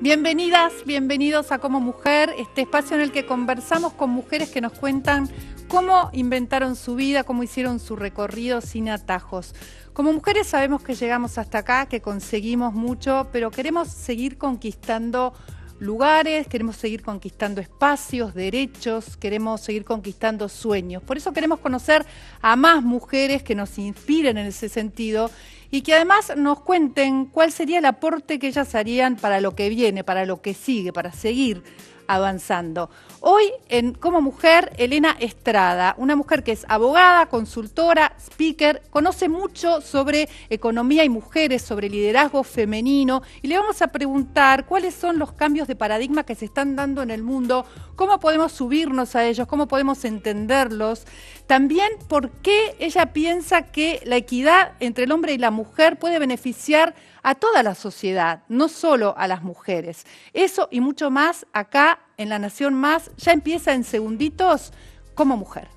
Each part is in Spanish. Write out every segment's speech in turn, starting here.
Bienvenidas, bienvenidos a Como Mujer, este espacio en el que conversamos con mujeres que nos cuentan cómo inventaron su vida, cómo hicieron su recorrido sin atajos. Como mujeres sabemos que llegamos hasta acá, que conseguimos mucho, pero queremos seguir conquistando lugares, queremos seguir conquistando espacios, derechos, queremos seguir conquistando sueños. Por eso queremos conocer a más mujeres que nos inspiren en ese sentido y que además nos cuenten cuál sería el aporte que ellas harían para lo que viene, para lo que sigue, para seguir avanzando. Hoy en Como Mujer, Elena Estrada, una mujer que es abogada, consultora, speaker, conoce mucho sobre economía y mujeres, sobre liderazgo femenino y le vamos a preguntar cuáles son los cambios de paradigma que se están dando en el mundo, cómo podemos subirnos a ellos, cómo podemos entenderlos, también por qué ella piensa que la equidad entre el hombre y la mujer puede beneficiar a toda la sociedad, no solo a las mujeres. Eso y mucho más acá en La Nación Más. Ya empieza en segunditos como mujer.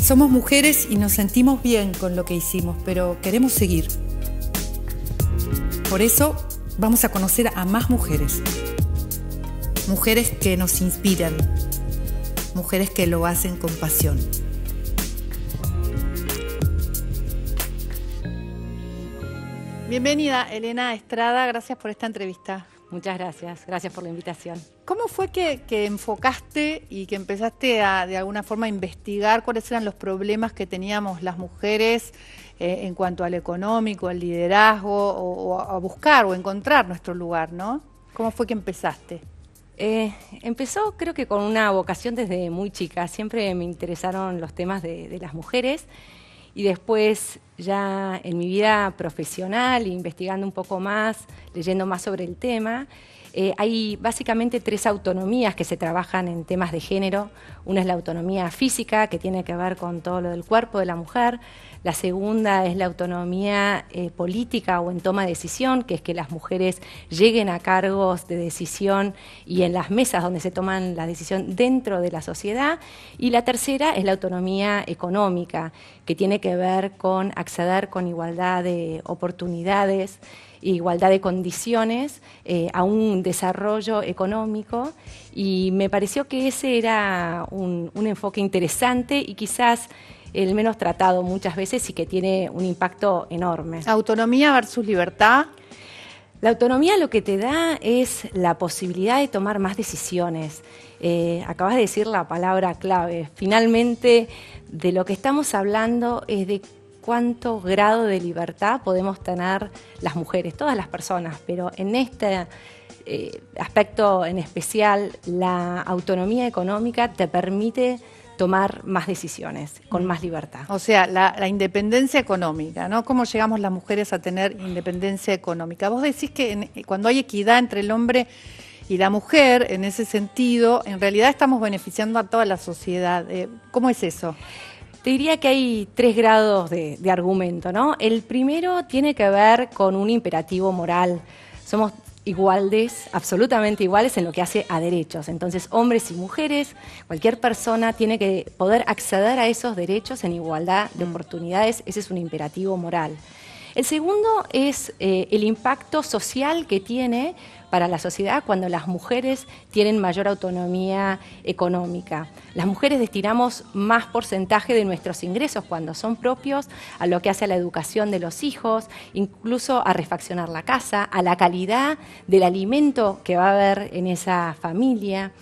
Somos mujeres y nos sentimos bien con lo que hicimos, pero queremos seguir. Por eso vamos a conocer a más mujeres. Mujeres que nos inspiran. Mujeres que lo hacen con pasión. Bienvenida, Elena Estrada. Gracias por esta entrevista. Muchas gracias, gracias por la invitación. ¿Cómo fue que, enfocaste y que empezaste a, de alguna forma, a investigar cuáles eran los problemas que teníamos las mujeres eh, en cuanto al económico, al liderazgo, o, a buscar o encontrar nuestro lugar, ¿no? ¿Cómo fue que empezaste? Eh, empezó creo que con una vocación desde muy chica. Siempre me interesaron los temas de las mujeres y después ya en mi vida profesional, investigando un poco más, leyendo más sobre el tema, eh, hay básicamente tres autonomías que se trabajan en temas de género. Una es la autonomía física, que tiene que ver con todo lo del cuerpo de la mujer. La segunda es la autonomía eh, política o en toma de decisión, que es que las mujeres lleguen a cargos de decisión y en las mesas donde se toman la decisión dentro de la sociedad. Y la tercera es la autonomía económica, que tiene que ver con acceder con igualdad de oportunidades igualdad de condiciones, eh, a un desarrollo económico y me pareció que ese era un enfoque interesante y quizás el menos tratado muchas veces y que tiene un impacto enorme. Autonomía versus libertad. La autonomía lo que te da es la posibilidad de tomar más decisiones. Eh, acabas de decir la palabra clave. Finalmente, de lo que estamos hablando es de cuánto grado de libertad podemos tener las mujeres, todas las personas, pero en este eh, aspecto en especial, la autonomía económica te permite tomar más decisiones, con más libertad. O sea, la, independencia económica, ¿no? ¿Cómo llegamos las mujeres a tener independencia económica? Vos decís que eh, cuando hay equidad entre el hombre y la mujer, en ese sentido, en realidad estamos beneficiando a toda la sociedad. Eh, ¿Cómo es eso? Te diría que hay tres grados de, de argumento, ¿no? El primero tiene que ver con un imperativo moral. Somos iguales, absolutamente iguales en lo que hace a derechos. Entonces, hombres y mujeres, cualquier persona tiene que poder acceder a esos derechos en igualdad de mm. oportunidades, ese es un imperativo moral. El segundo es eh, el impacto social que tiene para la sociedad cuando las mujeres tienen mayor autonomía económica. Las mujeres destinamos más porcentaje de nuestros ingresos cuando son propios a lo que hace a la educación de los hijos, incluso a refaccionar la casa, a la calidad del alimento que va a haber en esa familia.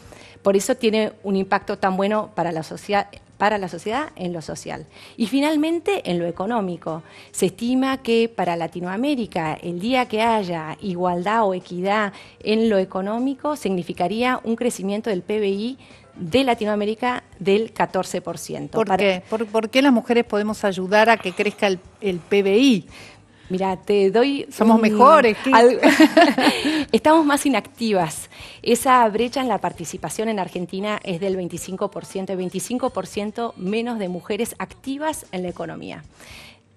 Por eso tiene un impacto tan bueno para la sociedad para la sociedad en lo social. Y finalmente, en lo económico. Se estima que para Latinoamérica, el día que haya igualdad o equidad en lo económico, significaría un crecimiento del PBI de Latinoamérica del 14%. ¿Por qué? ¿Por, qué las mujeres podemos ayudar a que crezca el, PBI? Mira, te doy... Somos mejores. Estamos más inactivas. Esa brecha en la participación en Argentina es del 25%, el 25% menos de mujeres activas en la economía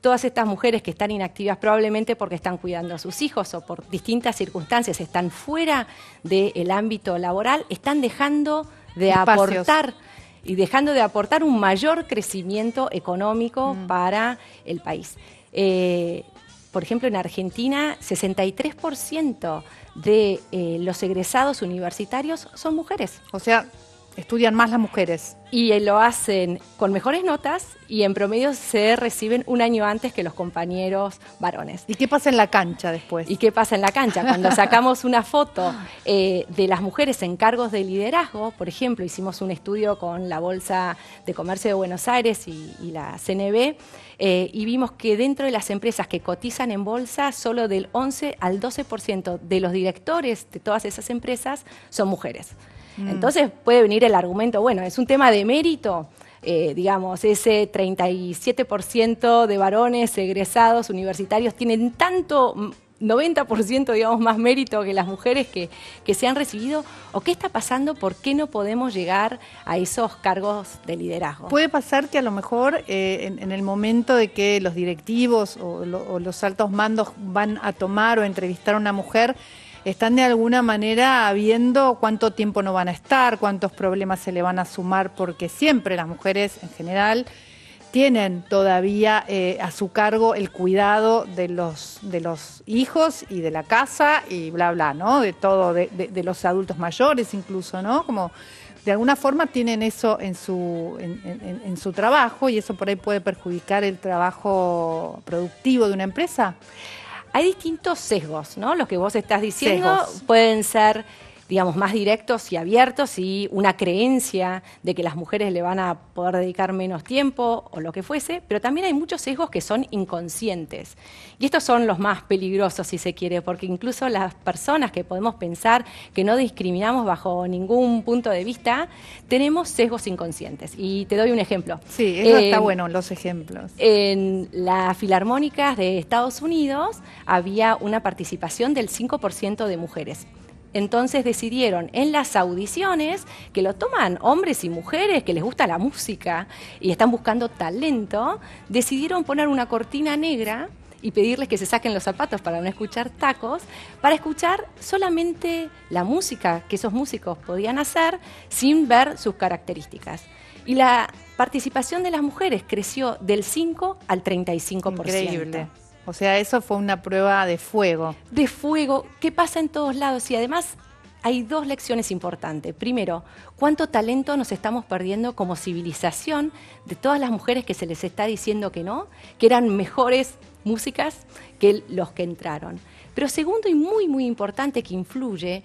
todas estas mujeres que están inactivas probablemente porque están cuidando a sus hijos o por distintas circunstancias están fuera del ámbito laboral, están dejando de aportar y dejando de aportar un mayor crecimiento económico mm. para el país. Eh, por ejemplo, en Argentina, 63% de eh, los egresados universitarios son mujeres. O sea, estudian más las mujeres. Y eh, lo hacen con mejores notas y en promedio se reciben un año antes que los compañeros varones. ¿Y qué pasa en la cancha después? ¿Y qué pasa en la cancha? Cuando sacamos una foto eh, de las mujeres en cargos de liderazgo, por ejemplo, hicimos un estudio con la Bolsa de Comercio de Buenos Aires y, la CNB eh, y vimos que dentro de las empresas que cotizan en bolsa, solo del 11 al 12% de los directores de todas esas empresas son mujeres. Mm. Entonces puede venir el argumento, bueno, es un tema de mérito. Eh, digamos, ese 37% de varones egresados universitarios tienen tanto 90% mm, digamos más mérito que las mujeres que, se han recibido o qué está pasando, por qué no podemos llegar a esos cargos de liderazgo. Puede pasar que a lo mejor eh, en, el momento de que los directivos o los altos mandos van a tomar o entrevistar a una mujer, están de alguna manera viendo cuánto tiempo no van a estar, cuántos problemas se le van a sumar, porque siempre las mujeres en general tienen todavía eh, a su cargo el cuidado de los, de los hijos y de la casa y bla, bla, ¿no? De todo, de, los adultos mayores incluso, ¿no? Como de alguna forma tienen eso en su, en, en su trabajo y eso por ahí puede perjudicar el trabajo productivo de una empresa hay distintos sesgos, ¿no? Los que vos estás diciendo pueden ser digamos, más directos y abiertos y una creencia de que las mujeres le van a poder dedicar menos tiempo o lo que fuese, pero también hay muchos sesgos que son inconscientes. Y estos son los más peligrosos, si se quiere, porque incluso las personas que podemos pensar que no discriminamos bajo ningún punto de vista, tenemos sesgos inconscientes. Y te doy un ejemplo. Sí, eso está bueno, los ejemplos. En las filarmónicas de Estados Unidos había una participación del 5% de mujeres. Entonces decidieron en las audiciones que lo toman hombres y mujeres que les gusta la música y están buscando talento, decidieron poner una cortina negra y pedirles que se saquen los zapatos para no escuchar tacos, para escuchar solamente la música que esos músicos podían hacer sin ver sus características. Y la participación de las mujeres creció del 5 al 35%. O sea, eso fue una prueba de fuego. De fuego, ¿Qué pasa en todos lados. Y además hay dos lecciones importantes. Primero, cuánto talento nos estamos perdiendo como civilización de todas las mujeres que se les está diciendo que no, que eran mejores músicas que los que entraron. Pero segundo y muy, muy importante que influye,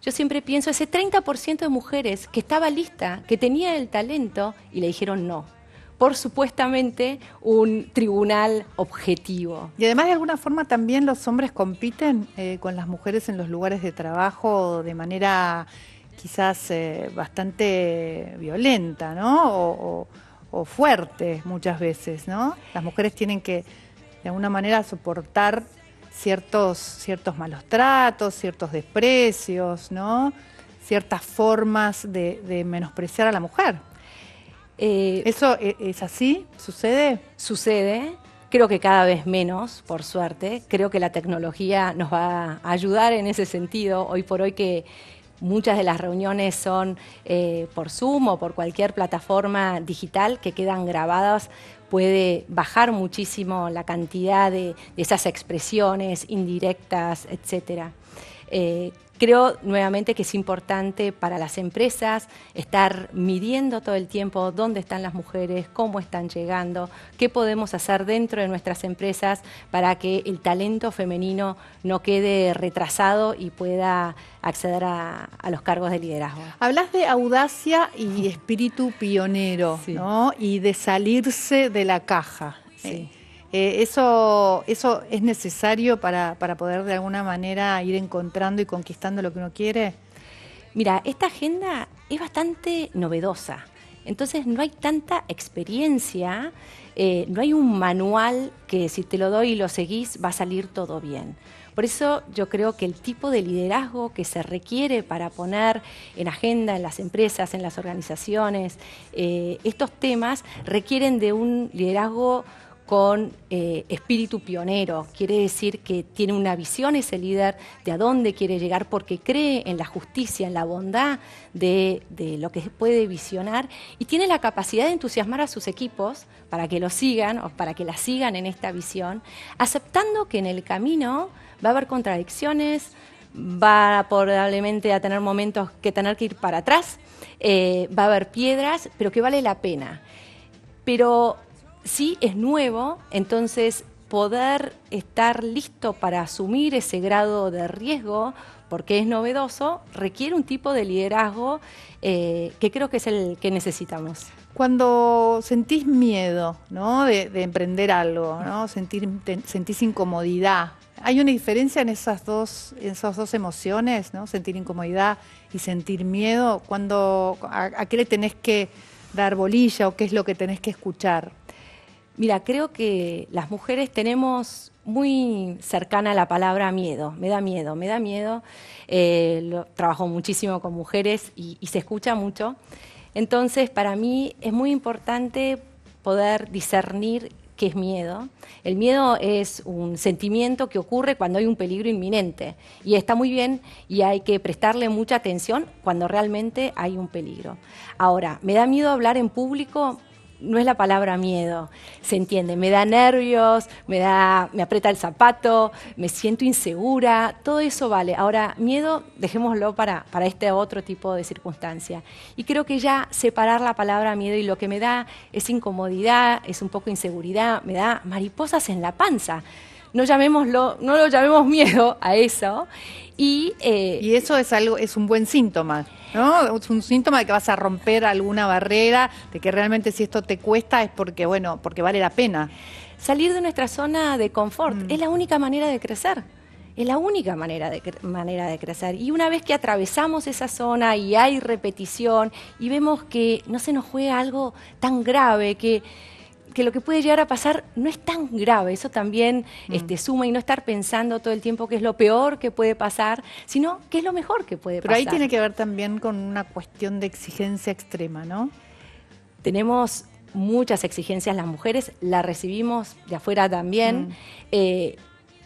yo siempre pienso, ese 30% de mujeres que estaba lista, que tenía el talento y le dijeron no por supuestamente un tribunal objetivo. Y además de alguna forma también los hombres compiten eh, con las mujeres en los lugares de trabajo de manera quizás eh, bastante violenta, ¿no? O, fuerte muchas veces, ¿no? Las mujeres tienen que de alguna manera soportar ciertos, ciertos malos tratos, ciertos desprecios, ¿no? ciertas formas de, menospreciar a la mujer. Eh, ¿Eso e-, es así? ¿Sucede? Sucede. Creo que cada vez menos, por suerte. Creo que la tecnología nos va a ayudar en ese sentido. Hoy por hoy que muchas de las reuniones son eh, por Zoom o por cualquier plataforma digital que quedan grabadas puede bajar muchísimo la cantidad de, de esas expresiones indirectas, etcétera. Eh, creo nuevamente que es importante para las empresas estar midiendo todo el tiempo dónde están las mujeres, cómo están llegando, qué podemos hacer dentro de nuestras empresas para que el talento femenino no quede retrasado y pueda acceder a, los cargos de liderazgo. Hablas de audacia y espíritu pionero, ¿no? Y de salirse de la caja. Sí. Eh, eh, eso, eso es necesario para, poder de alguna manera ir encontrando y conquistando lo que uno quiere. Mira, esta agenda es bastante novedosa, entonces no hay tanta experiencia, eh, no hay un manual que si te lo doy y lo seguís va a salir todo bien. Por eso yo creo que el tipo de liderazgo que se requiere para poner en agenda en las empresas, en las organizaciones, eh, estos temas requieren de un liderazgo con eh, espíritu pionero, quiere decir que tiene una visión ese líder de a dónde quiere llegar porque cree en la justicia, en la bondad de, lo que puede visionar y tiene la capacidad de entusiasmar a sus equipos para que lo sigan o para que la sigan en esta visión, aceptando que en el camino va a haber contradicciones, va probablemente a tener momentos que tener que ir para atrás, eh, va a haber piedras, pero que vale la pena. Pero si es nuevo, entonces poder estar listo para asumir ese grado de riesgo, porque es novedoso, requiere un tipo de liderazgo eh, que creo que es el que necesitamos. Cuando sentís miedo ¿no? de, emprender algo, ¿no? sentís incomodidad, ¿hay una diferencia en esas dos, en esas dos emociones, ¿no? sentir incomodidad y sentir miedo? ¿A qué le tenés que dar bolilla o qué es lo que tenés que escuchar? Mira, creo que las mujeres tenemos muy cercana la palabra miedo, me da miedo, me da miedo. Eh, trabajo muchísimo con mujeres y se escucha mucho. Entonces, para mí es muy importante poder discernir qué es miedo. El miedo es un sentimiento que ocurre cuando hay un peligro inminente y está muy bien y hay que prestarle mucha atención cuando realmente hay un peligro. Ahora, me da miedo hablar en público no es la palabra miedo, se entiende, me da nervios, me da me aprieta el zapato, me siento insegura, todo eso vale. Ahora, miedo dejémoslo para este otro tipo de circunstancia. Y creo que ya separar la palabra miedo y lo que me da es incomodidad, es un poco inseguridad, me da mariposas en la panza. No no lo llamemos miedo a eso. Y, eh, y eso es algo, es un buen síntoma. ¿no? Es un síntoma de que vas a romper alguna barrera, de que realmente si esto te cuesta es porque, bueno, porque vale la pena. Salir de nuestra zona de confort mm. es la única manera de crecer. Es la única manera de, manera de crecer. Y una vez que atravesamos esa zona y hay repetición y vemos que no se nos juega algo tan grave, que que lo que puede llegar a pasar no es tan grave, eso también mm. este, suma y no estar pensando todo el tiempo que es lo peor que puede pasar, sino qué es lo mejor que puede pasar. Pero ahí tiene que ver también con una cuestión de exigencia extrema, ¿no? Tenemos muchas exigencias las mujeres, las recibimos de afuera también. Mm. Eh,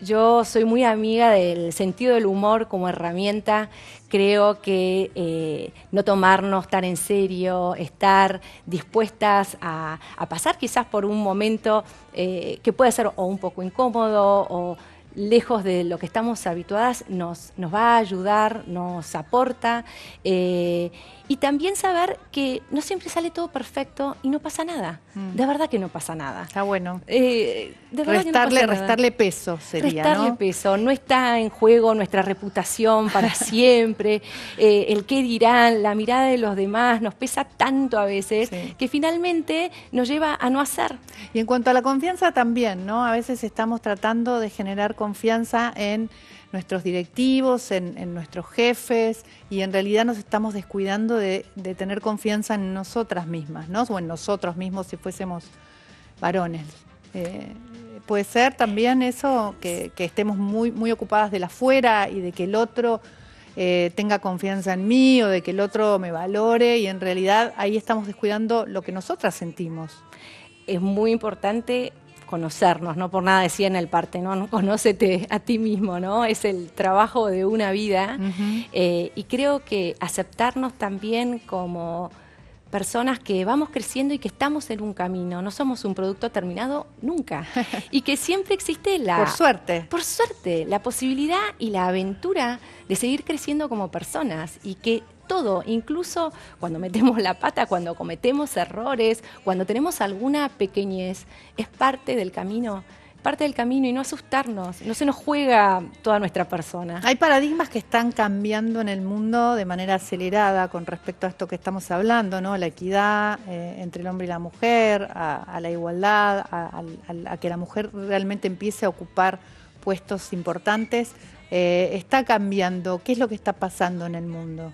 yo soy muy amiga del sentido del humor como herramienta. Creo que eh, no tomarnos tan en serio, estar dispuestas a, pasar quizás por un momento eh, que puede ser o un poco incómodo o lejos de lo que estamos habituadas, nos, nos va a ayudar, nos aporta. Eh, y también saber que no siempre sale todo perfecto y no pasa nada. Mm. De verdad que no pasa nada. Está bueno. Eh, restarle, peso sería. Restarle peso. No está en juego nuestra reputación para siempre, eh, el qué dirán, la mirada de los demás, nos pesa tanto a veces que finalmente nos lleva a no hacer. Y en cuanto a la confianza también, ¿no? A veces estamos tratando de generar confianza en nuestros directivos, en, nuestros jefes, y en realidad nos estamos descuidando de, tener confianza en nosotras mismas, ¿no? O en nosotros mismos si fuésemos varones. Eh, puede ser también eso, que, estemos muy, muy ocupadas la fuera y de que el otro eh, tenga confianza en mí o de que el otro me valore y en realidad ahí estamos descuidando lo que nosotras sentimos. Es muy importante conocernos, no por nada decía en el parte, ¿no? conócete a ti mismo, ¿no? Es el trabajo de una vida. Eh, y creo que aceptarnos también como personas que vamos creciendo y que estamos en un camino, no somos un producto terminado nunca. Y que siempre existe la... Por suerte. Por suerte, la posibilidad y la aventura de seguir creciendo como personas y que todo, incluso cuando metemos la pata, cuando cometemos errores, cuando tenemos alguna pequeñez, es parte del camino parte del camino y no asustarnos, no se nos juega toda nuestra persona. Hay paradigmas que están cambiando en el mundo de manera acelerada con respecto a esto que estamos hablando, ¿no? La equidad eh, entre el hombre y la mujer, a, la igualdad, a, que la mujer realmente empiece a ocupar puestos importantes. Eh, está cambiando. ¿Qué es lo que está pasando en el mundo?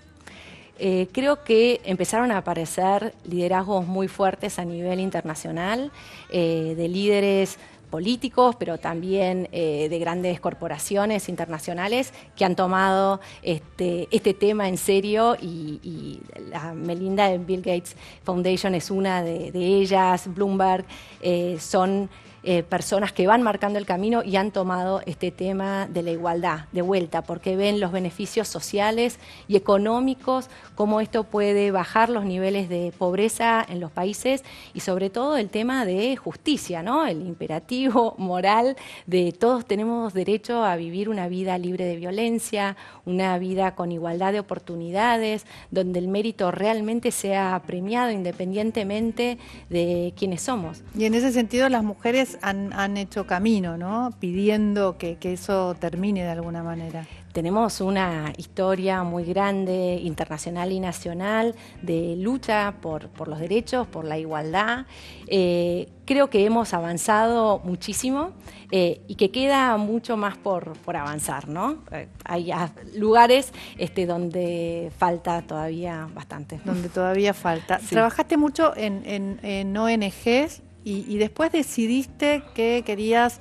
Eh, creo que empezaron a aparecer liderazgos muy fuertes a nivel internacional, eh, de líderes políticos, pero también eh, de grandes corporaciones internacionales que han tomado este, este tema en serio y, la Melinda de Bill Gates Foundation es una de, ellas, Bloomberg, eh, son eh, personas que van marcando el camino y han tomado este tema de la igualdad de vuelta, porque ven los beneficios sociales y económicos, cómo esto puede bajar los niveles de pobreza en los países y sobre todo el tema de justicia, ¿no? El imperativo moral de todos tenemos derecho a vivir una vida libre de violencia, una vida con igualdad de oportunidades, donde el mérito realmente sea premiado independientemente de quiénes somos. Y en ese sentido las mujeres han, han hecho camino, ¿no? Pidiendo que, que eso termine de alguna manera tenemos una historia muy grande, internacional y nacional, de lucha por, los derechos, por la igualdad. Eh, creo que hemos avanzado muchísimo eh, y que queda mucho más por, avanzar, ¿no? Eh, hay lugares este, donde falta todavía bastante. Donde todavía falta. Trabajaste mucho en, en, ONGs y después decidiste que querías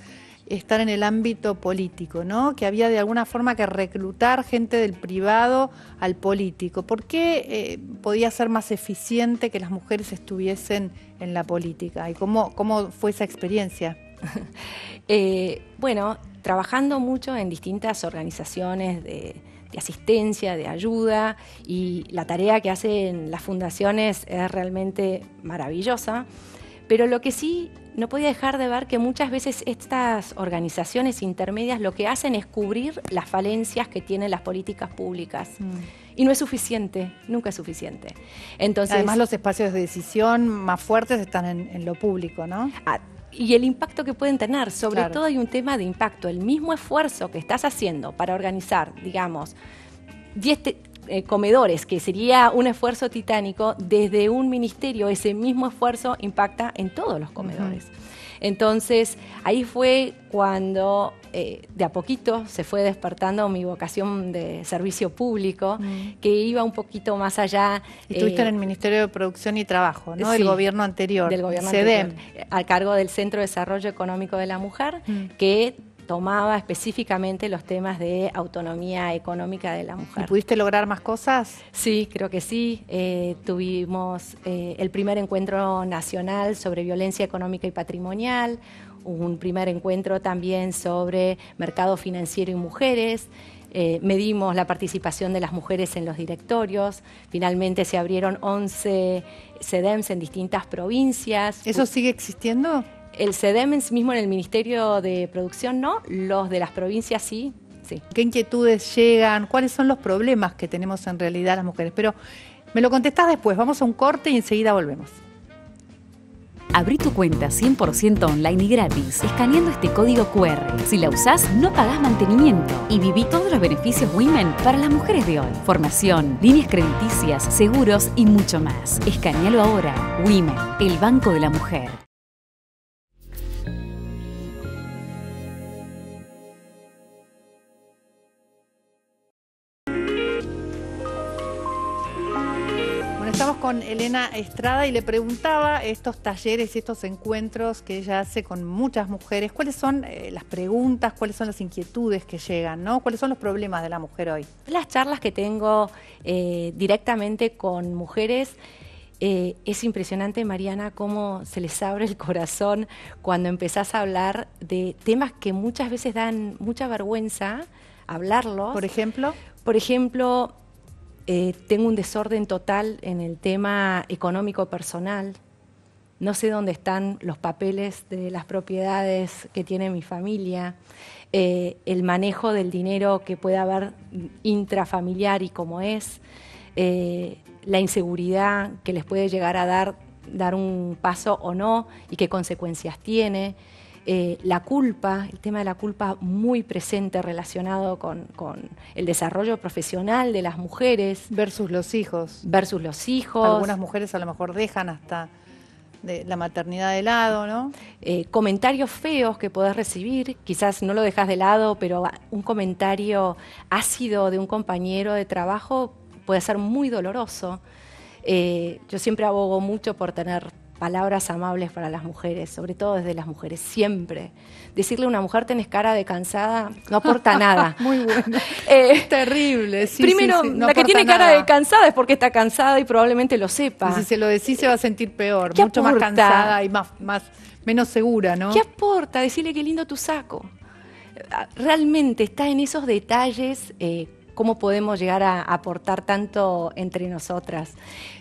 estar en el ámbito político, ¿no? Que había de alguna forma que reclutar gente del privado al político. ¿Por qué eh, podía ser más eficiente que las mujeres estuviesen en la política? ¿Y cómo, fue esa experiencia? Eh, bueno, trabajando mucho en distintas organizaciones de asistencia, de ayuda y la tarea que hacen las fundaciones es realmente maravillosa. Pero lo que sí no podía dejar de ver que muchas veces estas organizaciones intermedias lo que hacen es cubrir las falencias que tienen las políticas públicas. Mm. Y no es suficiente, nunca es suficiente. Además los espacios de decisión más fuertes están en, lo público, ¿no? Ah, y el impacto que pueden tener. Sobre todo hay un tema de impacto. El mismo esfuerzo que estás haciendo para organizar, digamos, 10 eh, comedores, que sería un esfuerzo titánico, desde un ministerio ese mismo esfuerzo impacta en todos los comedores. Entonces, ahí fue cuando eh, de a poquito se fue despertando mi vocación de servicio público, mm. que iba un poquito más allá. Estuviste eh, en el Ministerio de Producción y Trabajo, ¿no? el gobierno anterior. Del gobierno Al cargo del Centro de Desarrollo Económico de la Mujer, mm. que tomaba específicamente los temas de autonomía económica de la mujer. pudiste lograr más cosas? Sí, creo que sí. Eh, tuvimos eh, el primer encuentro nacional sobre violencia económica y patrimonial, un primer encuentro también sobre mercado financiero y mujeres. Eh, medimos la participación de las mujeres en los directorios, finalmente se abrieron 11 SEDEMS en distintas provincias. ¿Eso sigue existiendo? El CDM mismo en el Ministerio de Producción no, los de las provincias sí. sí. ¿Qué inquietudes llegan? ¿Cuáles son los problemas que tenemos en realidad las mujeres? Pero me lo contestás después, vamos a un corte y enseguida volvemos. Abrí tu cuenta 100% online y gratis escaneando este código QR. Si la usás, no pagás mantenimiento y viví todos los beneficios Women para las mujeres de hoy. Formación, líneas crediticias, seguros y mucho más. Escanealo ahora. Women, el Banco de la Mujer. con Elena Estrada y le preguntaba estos talleres y estos encuentros que ella hace con muchas mujeres, cuáles son eh, las preguntas, cuáles son las inquietudes que llegan, ¿no? ¿Cuáles son los problemas de la mujer hoy? Las charlas que tengo eh, directamente con mujeres. Eh, es impresionante, Mariana, cómo se les abre el corazón cuando empezás a hablar de temas que muchas veces dan mucha vergüenza hablarlos. Por ejemplo. Por ejemplo, eh, tengo un desorden total en el tema económico personal. No sé dónde están los papeles de las propiedades que tiene mi familia, eh, el manejo del dinero que puede haber intrafamiliar y cómo es, eh, la inseguridad que les puede llegar a dar dar un paso o no y qué consecuencias tiene. Eh, la culpa, el tema de la culpa muy presente relacionado con, el desarrollo profesional de las mujeres. Versus los hijos. Versus los hijos. Algunas mujeres a lo mejor dejan hasta la maternidad de lado, ¿no? Eh, comentarios feos que puedas recibir, quizás no lo dejas de lado, pero un comentario ácido de un compañero de trabajo puede ser muy doloroso. Eh, yo siempre abogo mucho por tener palabras amables para las mujeres, sobre todo desde las mujeres, siempre. Decirle a una mujer tenés cara de cansada no aporta nada. Muy eh, es terrible. primero, la que tiene cara de cansada es porque está cansada y probablemente lo sepa. si se lo decís se va a sentir peor, mucho más cansada y más, menos segura, ¿no? ¿Qué aporta decirle qué lindo tu saco? Realmente está en esos detalles eh, cómo podemos llegar a aportar tanto entre nosotras.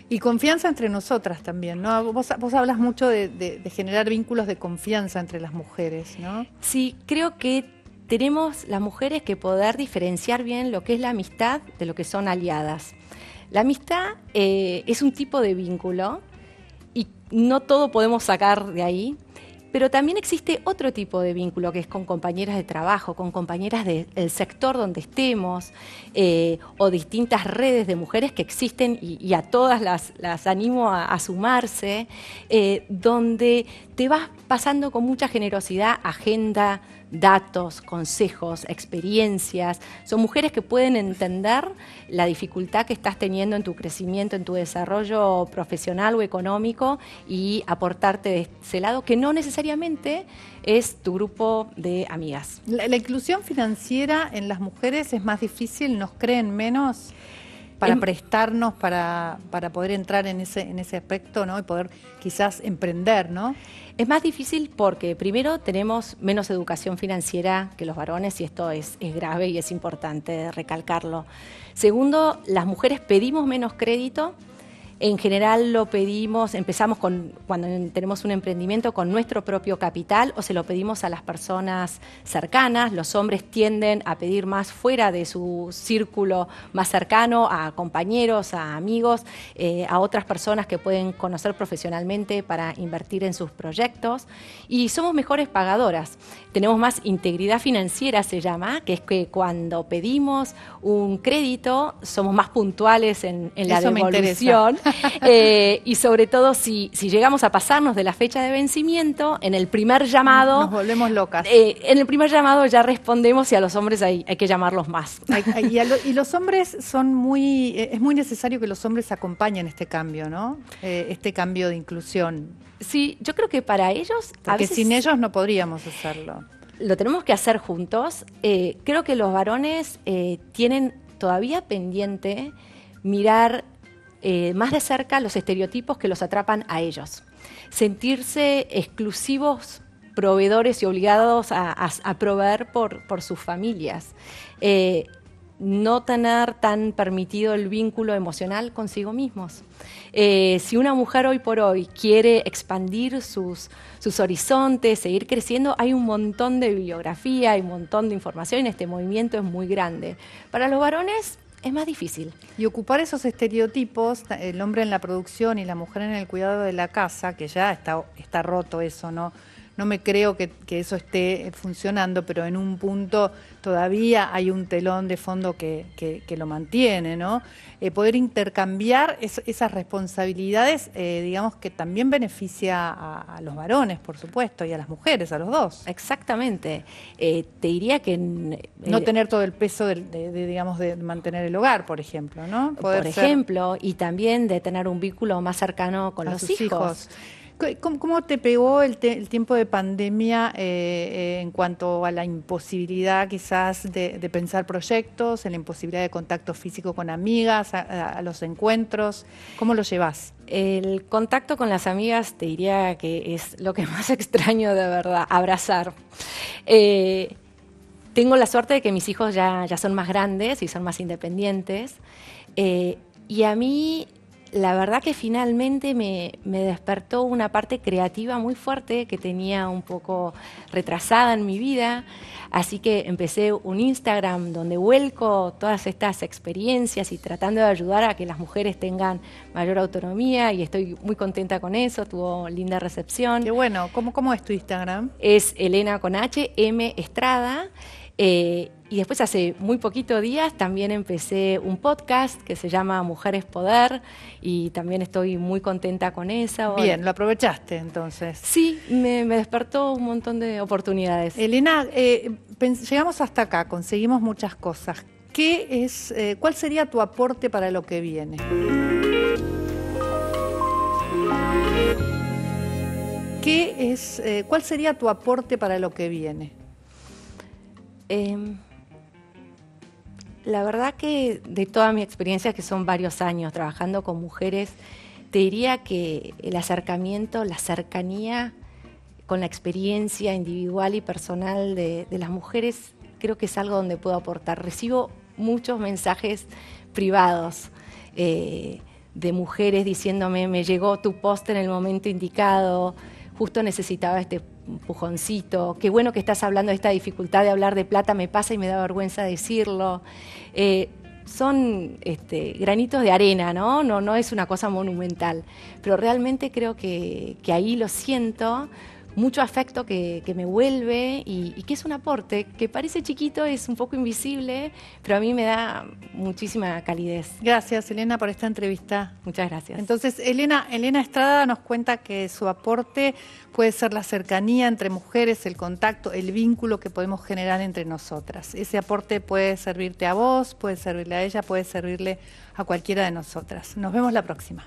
Y confianza entre nosotras también, ¿no? Vos, vos hablas mucho de, generar vínculos de confianza entre las mujeres, ¿no? Sí, creo que tenemos las mujeres que poder diferenciar bien lo que es la amistad de lo que son aliadas. La amistad eh, es un tipo de vínculo y no todo podemos sacar de ahí, pero también existe otro tipo de vínculo que es con compañeras de trabajo, con compañeras del sector donde estemos eh, o distintas redes de mujeres que existen y, a todas las, animo a, sumarse, eh, donde te vas pasando con mucha generosidad agenda, datos, consejos, experiencias. Son mujeres que pueden entender la dificultad que estás teniendo en tu crecimiento, en tu desarrollo profesional o económico y aportarte de ese lado que no necesariamente es tu grupo de amigas. La, la inclusión financiera en las mujeres es más difícil, nos creen menos para em- prestarnos, para, para poder entrar en ese, en ese aspecto, ¿no? Y poder quizás emprender, ¿no? Es más difícil porque primero tenemos menos educación financiera que los varones y esto es, es grave y es importante recalcarlo. Segundo, las mujeres pedimos menos crédito en general lo pedimos, empezamos con, cuando tenemos un emprendimiento con nuestro propio capital o se lo pedimos a las personas cercanas. Los hombres tienden a pedir más fuera de su círculo más cercano, a compañeros, a amigos, eh, a otras personas que pueden conocer profesionalmente para invertir en sus proyectos. Y somos mejores pagadoras. Tenemos más integridad financiera, se llama, que es que cuando pedimos un crédito somos más puntuales en, la devolución. Eh, y sobre todo si, si, llegamos a pasarnos de la fecha de vencimiento, en el primer llamado... Nos volvemos locas. Eh, en el primer llamado ya respondemos y a los hombres hay, hay que llamarlos más. y, los hombres son muy... Eh, es muy necesario que los hombres acompañen este cambio, ¿no? este cambio de inclusión. Sí, yo creo que para ellos... Porque sin ellos no podríamos hacerlo. Lo tenemos que hacer juntos. creo que los varones tienen todavía pendiente mirar eh, más de cerca los estereotipos que los atrapan a ellos. Sentirse exclusivos proveedores y obligados a, proveer por, sus familias. Eh, no tener tan permitido el vínculo emocional consigo mismos. Eh, si una mujer hoy por hoy quiere expandir sus, horizontes, seguir creciendo, hay un montón de bibliografía, hay un montón de información, este movimiento es muy grande. Para los varones es más difícil. Y ocupar esos estereotipos, el hombre en la producción y la mujer en el cuidado de la casa, que ya está, está roto eso, ¿no? No me creo que, eso esté eh, funcionando, pero en un punto todavía hay un telón de fondo que, lo mantiene, ¿no? Eh, poder intercambiar esas responsabilidades, eh, digamos que también beneficia a, los varones, por supuesto, y a las mujeres, a los dos. Exactamente. te diría que... no tener todo el peso, de, digamos, de mantener el hogar, por ejemplo, ¿no? por ejemplo, y también de tener un vínculo más cercano con los hijos. ¿Cómo, te pegó el, tiempo de pandemia eh, eh, en cuanto a la imposibilidad quizás de, pensar proyectos, en la imposibilidad de contacto físico con amigas, a, los encuentros? ¿Cómo lo llevas? El contacto con las amigas te diría que es lo que más extraño de verdad, abrazar. Eh, tengo la suerte de que mis hijos ya, son más grandes y son más independientes. y a mí la verdad que finalmente me, despertó una parte creativa muy fuerte que tenía un poco retrasada en mi vida. Así que empecé un Instagram donde vuelco todas estas experiencias y tratando de ayudar a que las mujeres tengan mayor autonomía y estoy muy contenta con eso, tuvo linda recepción. Qué bueno, ¿cómo, es tu Instagram? Es Elena con M Estrada. Eh, y después hace muy poquito días también empecé un podcast que se llama Mujeres Poder y también estoy muy contenta con esa. Bien, lo aprovechaste entonces. Sí, me, despertó un montón de oportunidades. Elena, eh, llegamos hasta acá, conseguimos muchas cosas. Eh, ¿Cuál sería tu aporte para lo que viene? ¿Qué es, ¿Cuál sería tu aporte para lo que viene? Em, la verdad que de toda mi experiencia, que son varios años trabajando con mujeres, te diría que el acercamiento, la cercanía con la experiencia individual y personal de, las mujeres, creo que es algo donde puedo aportar. Recibo muchos mensajes privados eh, de mujeres diciéndome, me llegó tu post en el momento indicado, justo necesitaba este empujoncito, qué bueno que estás hablando de esta dificultad de hablar de plata, me pasa y me da vergüenza decirlo. Eh, son este, granitos de arena, ¿no? ¿no? No es una cosa monumental, pero realmente creo que, que ahí lo siento mucho afecto que, me vuelve y, y, que es un aporte que parece chiquito, es un poco invisible, pero a mí me da muchísima calidez. Gracias, Elena, por esta entrevista. Muchas gracias. Entonces, Elena, Elena Estrada nos cuenta que su aporte puede ser la cercanía entre mujeres, el contacto, el vínculo que podemos generar entre nosotras. Ese aporte puede servirte a vos, puede servirle a ella, puede servirle a cualquiera de nosotras. Nos vemos la próxima.